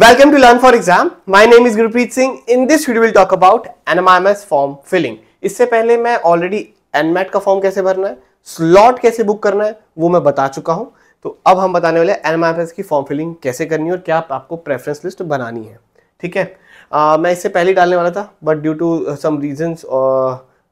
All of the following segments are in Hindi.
Welcome to Learn for Exam. My name is Gurpreet Singh. In this video, we'll talk about NMIMS form filling. इससे पहले मैं already NMAT का form कैसे भरना है slot कैसे book करना है वो मैं बता चुका हूँ. तो अब हम बताने वाले हैं NMIMS की form filling कैसे करनी है और क्या आपको preference list बनानी है ठीक है मैं इससे पहले डालने वाला था but due to some reasons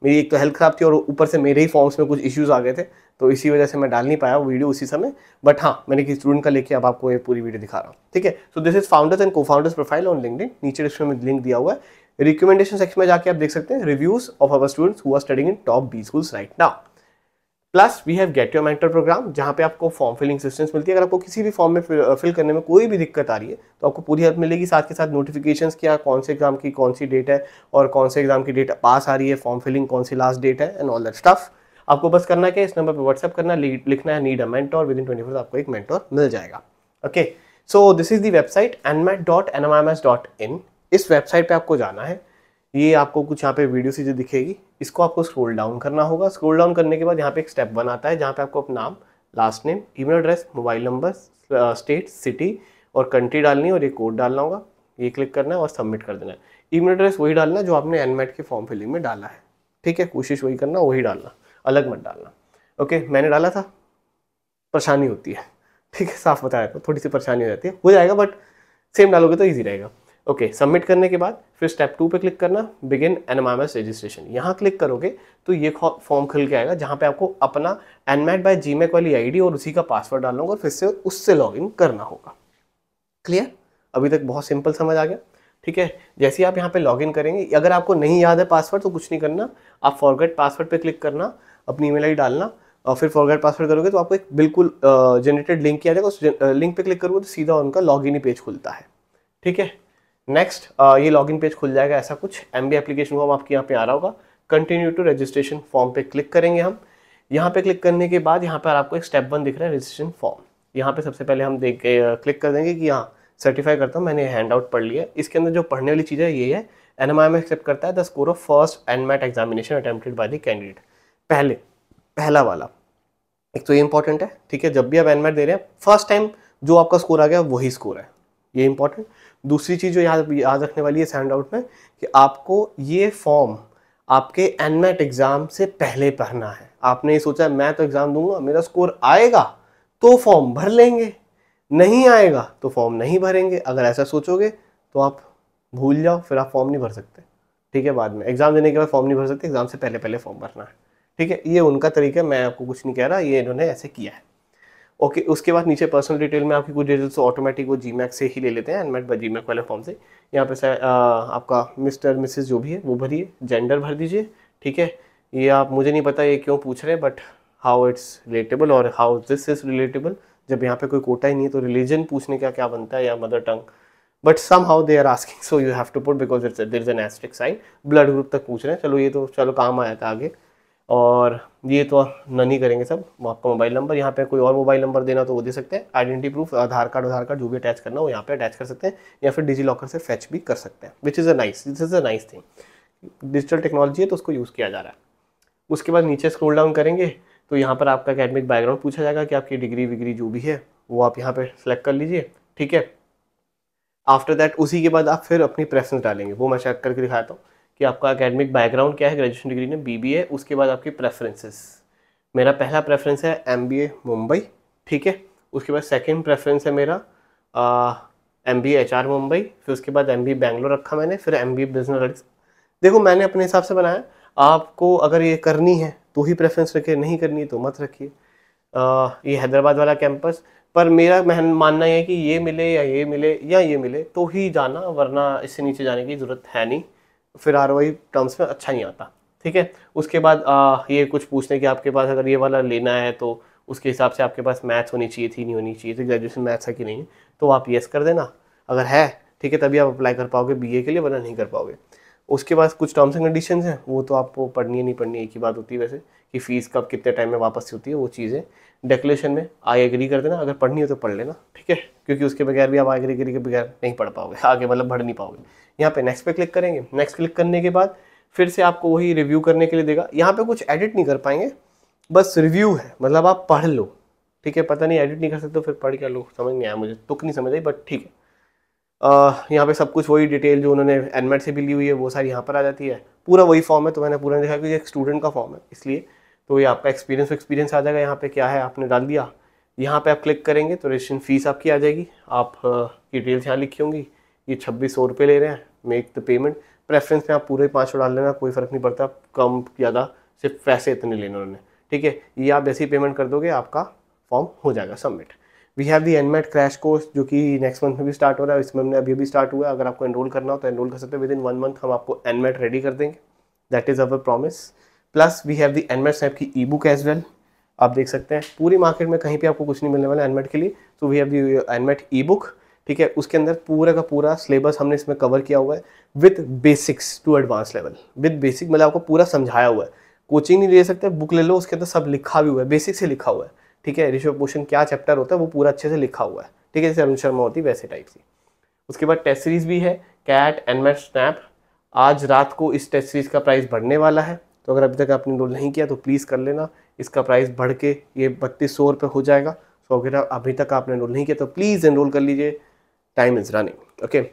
मेरी एक तो हेल्थ ख़राब थी और ऊपर से मेरे ही फॉर्म्स में कुछ इश्यूज़ आ गए थे तो इसी वजह से मैं डाल नहीं पाया वो वीडियो उसी समय बट हाँ मैंने किसी स्टूडेंट का लेके अब आपको ये पूरी वीडियो दिखा रहा हूँ ठीक है so this is founders and cofounders profile on link नीचे डिस्क्रिप्शन में लिंक दिया हुआ है रिकमेंडेशन सेक्शन में जाके आप देख सकते हैं reviews of our students who are studying in top B schools right now plus we have get your mentor program जहाँ पे आपको फॉर्म फिलिंग असिस्टेंस मिलती है अगर आपको किसी भी फॉर्म में फिल करने में कोई भी दिक्कत आ रही है तो आपको पूरी हेल्प मिलेगी साथ के साथ नोटिफिकेशन क्या हाँ, कौन से एग्जाम की कौन सी डेट है और कौन से एग्जाम की डेट पास आ रही है फॉर्म फिलिंग कौन सी लास्ट डेट है एंड ऑल दैट स्टफ़ आपको बस करना क्या इस नंबर पर व्हाट्सअप करना लिखना है need a mentor within twenty four आपको एक मेंटोर मिल जाएगा okay so this is the website NMAT dot N M M S dot in इस वेबसाइट पर आपको जाना है ये आपको कुछ यहाँ पे वीडियो सीजें दिखेगी इसको आपको स्क्रोल डाउन करना होगा स्क्रोल डाउन करने के बाद यहाँ पे एक स्टेप वन आता है जहाँ पे आपको अपना नाम last name email address mobile number state city और कंट्री डालनी और एक कोड डालना होगा ये क्लिक करना है और सबमिट कर देना है ईमेल एड्रेस वही डालना जो आपने एनमेट के फॉर्म फिलिंग में डाला है ठीक है कोशिश वही करना वही डालना अलग मत डालना ओके मैंने डाला था परेशानी होती है ठीक है साफ बताया तो थोड़ी सी परेशानी हो जाती है हो जाएगा बट सेम डालोगे तो ईजी रहेगा ओके okay, सबमिट करने के बाद फिर स्टेप टू पे क्लिक करना बिगिन एनमाइमस रजिस्ट्रेशन यहाँ क्लिक करोगे तो ये फॉर्म खुल के आएगा जहाँ पे आपको अपना एनमेट बाय जी वाली आईडी और उसी का पासवर्ड डालना होगा और फिर से उससे लॉगिन करना होगा क्लियर अभी तक बहुत सिंपल समझ आ गया ठीक है जैसे आप यहाँ पे लॉगिन करेंगे अगर आपको नहीं याद है पासवर्ड तो कुछ नहीं करना आप फॉरगेट पासवर्ड पर क्लिक करना अपनी ई मेल डालना और फिर फॉरगेट पासवर्ड करोगे तो आपको एक बिल्कुल जनरेटेड लिंक किया जाएगा उस लिंक पर क्लिक करोगे तो सीधा उनका लॉग ही पेज खुलता है ठीक है नेक्स्ट uh, ये लॉग पेज खुल जाएगा ऐसा कुछ एम बी एप्लीकेशन फॉर्म आपके यहाँ पे आ रहा होगा कंटिन्यू टू रजिस्ट्रेशन फॉर्म पे क्लिक करेंगे हम यहाँ पे क्लिक करने के बाद यहाँ पर आपको एक स्टेप वन दिख रहा है रजिस्ट्रेशन फॉर्म यहाँ पे सबसे पहले हम देख क्लिक कर देंगे कि हाँ सर्टिफाई करता हूँ मैंने हैंड आउट पढ़ लिया इसके अंदर जो पढ़ने वाली चीज़ है ये है एन एम आई में एक्सेप्ट करता है the score of first NMAT examination attempted by the candidate पहले पहला वाला एक तो ये इंपॉर्टेंट है ठीक है जब भी आप एन मैट दे रहे हैं फर्स्ट टाइम जो आपका स्कोर आ गया वही स्कोर है ये इंपॉर्टेंट दूसरी चीज़ जो याद याद रखने वाली है सैंड आउट में कि आपको ये फॉर्म आपके एनमेट एग्ज़ाम से पहले पढ़ना है आपने ये सोचा मैं तो एग्ज़ाम दूंगा मेरा स्कोर आएगा तो फॉर्म भर लेंगे नहीं आएगा तो फॉर्म नहीं भरेंगे अगर ऐसा सोचोगे तो आप भूल जाओ फिर आप फॉर्म नहीं भर सकते ठीक है बाद में एग्ज़ाम देने के बाद फॉर्म नहीं भर सकते एग्ज़ाम से पहले पहले फॉर्म भरना है ठीक है ये उनका तरीका मैं आपको कुछ नहीं कह रहा ये इन्होंने ऐसे किया है ओके okay, उसके बाद नीचे पर्सनल डिटेल में आपकी कुछ डिटेल्स ऑटोमेटिक वो जी से ही ले लेते हैं एनमेट जी मैक वाले फॉर्म से यहाँ पे आ, आपका मिस्टर मिसेस जो भी है वो भरिए जेंडर भर दीजिए ठीक है ये आप मुझे नहीं पता ये क्यों पूछ रहे हैं बट हाउ इट्स रिलेटेबल और हाउ दिस इज़ रिलेटेबल जब यहाँ पे कोई कोटा ही नहीं है तो रिलीजन पूछने का क्या बनता है या mother tongue but somehow they are asking so you have to put because it's there is an asterisk sign blood group तक पूछ रहे हैं चलो ये तो चलो काम आया था आगे और ये तो नहीं करेंगे सब आपका मोबाइल नंबर यहाँ पे कोई और मोबाइल नंबर देना तो वो दे सकते हैं identity proof Aadhaar card Aadhaar card जो भी अटैच करना हो यहाँ पे अटैच कर सकते हैं या फिर डिजी लॉकर से फैच भी कर सकते हैं which is a nice this is a nice thing digital technology है तो उसको यूज़ किया जा रहा है उसके बाद नीचे स्क्रोल डाउन करेंगे तो यहाँ पर आपका अकेडमिक बैकग्राउंड पूछा जाएगा कि आपकी डिग्री विग्री जो भी है वो आप यहाँ पर सेलेक्ट कर लीजिए ठीक है आफ्टर दैट उसी के बाद आप फिर अपनी प्रेफरेंस डालेंगे वो मैं चेक करके दिखाता हूँ कि आपका एकेडमिक बैकग्राउंड क्या है ग्रेजुएशन डिग्री में बी उसके बाद आपकी प्रेफरेंसेस मेरा पहला प्रेफरेंस है एम मुंबई ठीक है उसके बाद सेकेंड प्रेफरेंस है मेरा M B H R Mumbai फिर उसके बाद एम बी बैंगलोर रखा मैंने फिर एम बी बिजनेस देखो मैंने अपने हिसाब से बनाया आपको अगर ये करनी है तो ही प्रेफरेंस रखिए नहीं करनी है तो मत रखिए ये हैदराबाद वाला कैंपस पर मेरा महन मानना है कि ये मिले या ये मिले या ये मिले तो ही जाना वरना इससे नीचे जाने की ज़रूरत है नहीं फिर आर टर्म्स में अच्छा नहीं आता ठीक है उसके बाद आ, ये कुछ पूछने कि आपके पास अगर ये वाला लेना है तो उसके हिसाब से आपके पास मैथ्स होनी चाहिए थी नहीं होनी चाहिए थी ग्रेजुएशन मैथ्स है कि नहीं तो आप येस कर देना अगर है ठीक है तभी आप अप्लाई कर पाओगे बी के लिए वरना नहीं कर पाओगे उसके बाद कुछ टर्म्स एंड कंडीशन हैं वो तो आपको पढ़नी है नहीं पढ़नी एक ही बात होती है वैसे कि फ़ीस कब कितने टाइम में वापस होती है वो चीज़ें डेक्लेशन में आई एग्री कर देना अगर पढ़नी हो तो पढ़ लेना ठीक है क्योंकि उसके बगैर भी आप आई एग्री के बगैर नहीं पढ़ पाओगे आगे मतलब बढ़ नहीं पाओगे यहाँ पे नेक्स्ट पे क्लिक करेंगे नेक्स्ट क्लिक करने के बाद फिर से आपको वही रिव्यू करने के लिए देगा यहाँ पर कुछ एडिट नहीं कर पाएंगे बस रिव्यू है मतलब आप पढ़ लो ठीक है पता नहीं एडिट नहीं कर सकते तो फिर पढ़ के लो समझ नहीं आया मुझे तुक नहीं समझ आई बट ठीक है यहाँ पे सब कुछ वही डिटेल जो उन्होंने एनमेट से भी ली हुई है वो सारी यहाँ पर आ जाती है पूरा वही फॉर्म है तो मैंने पूरा देखा कि एक स्टूडेंट का फॉर्म है इसलिए तो ये आपका एक्सपीरियंस एक्सपीरियंस आ जाएगा यहाँ पे क्या है आपने डाल दिया यहाँ पे आप क्लिक करेंगे तो रजिस्ट्रेशन फ़ीस आपकी आ जाएगी आप डिटेल्स यहाँ लिखी होंगी ये छब्बीस सौ रुपये ले रहे हैं मेक द पेमेंट प्रेफरेंस में आप पूरे पाँच सौ डाल लेना कोई फ़र्क नहीं पड़ता कम ज़्यादा सिर्फ पैसे इतने लेने उन्होंने ठीक है ये आप ही पेमेंट कर दोगे आपका फॉर्म हो जाएगा submit we have the NMAT crash course जो कि नेक्स्ट मंथ में भी स्टार्ट हो रहा है इस मंथ में अभी भी स्टार्ट हुआ है अगर आपको एनरोल करना हो तो एनरोल कर सकते हैं विद इन वन मंथ हम आपको एनमेट रेडी कर देंगे that is our promise plus we have the NMAT snap की ई बुक एज वेल आप देख सकते हैं पूरी मार्केट में कहीं पर आपको कुछ नहीं मिलने वाला एनमेट के लिए so we have the NMAT ebook ठीक है उसके अंदर पूरा का पूरा सिलेबस हमने इसमें कवर किया हुआ है with basics to advance level with basic मतलब आपको पूरा समझाया हुआ है कोचिंग नहीं ले सकते बुक ले लो उसके अंदर सब लिखा भी हुआ है बेसिक से लिखा हुआ है ठीक है ऋषभ भूषण क्या चैप्टर होता है वो पूरा अच्छे से लिखा हुआ है ठीक है जैसे अरुण शर्मा होती है वैसे टाइप की उसके बाद टेस्ट सीरीज भी है कैट एंड मैट स्नैप आज रात को इस टेस्ट सीरीज का प्राइस बढ़ने वाला है तो अगर अभी तक आपने रोल नहीं किया तो प्लीज़ कर लेना इसका प्राइस बढ़ के ये बत्तीस सौ रुपये हो जाएगा तो अगर अभी तक आपने रोल नहीं किया तो प्लीज़ एनरोल कर लीजिए time is running okay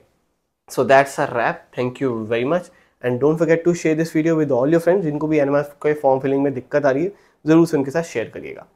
so that's a wrap thank you very much and don't forget to share this video with all your friends जिनको भी एनएमएफ के फॉर्म फिलिंग में दिक्कत आ रही है ज़रूर से उनके साथ शेयर करिएगा